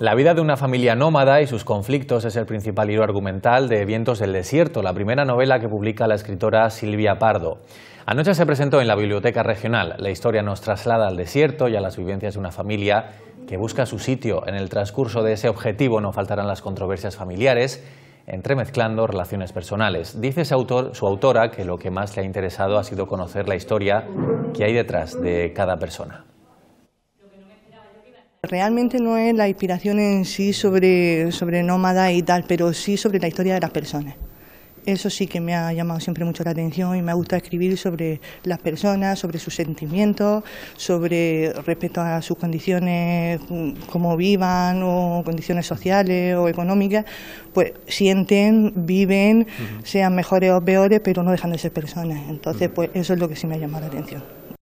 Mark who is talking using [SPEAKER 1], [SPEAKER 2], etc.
[SPEAKER 1] La vida de una familia nómada y sus conflictos es el principal hilo argumental de Vientos del Desierto, la primera novela que publica la escritora Silvia Pardo. Anoche se presentó en la Biblioteca Regional. La historia nos traslada al desierto y a las vivencias de una familia que busca su sitio. En el transcurso de ese objetivo no faltarán las controversias familiares, entremezclando relaciones personales. Dice su, su autora que lo que más le ha interesado ha sido conocer la historia que hay detrás de cada persona.
[SPEAKER 2] Realmente no es la inspiración en sí sobre, sobre nómada y tal, pero sí sobre la historia de las personas. Eso sí que me ha llamado siempre mucho la atención y me gusta escribir sobre las personas, sobre sus sentimientos, sobre respecto a sus condiciones, mm, cómo vivan o condiciones sociales o económicas, pues sienten, viven, sean mejores o peores, pero no dejan de ser personas. Entonces, pues eso es lo que sí me ha llamado la atención.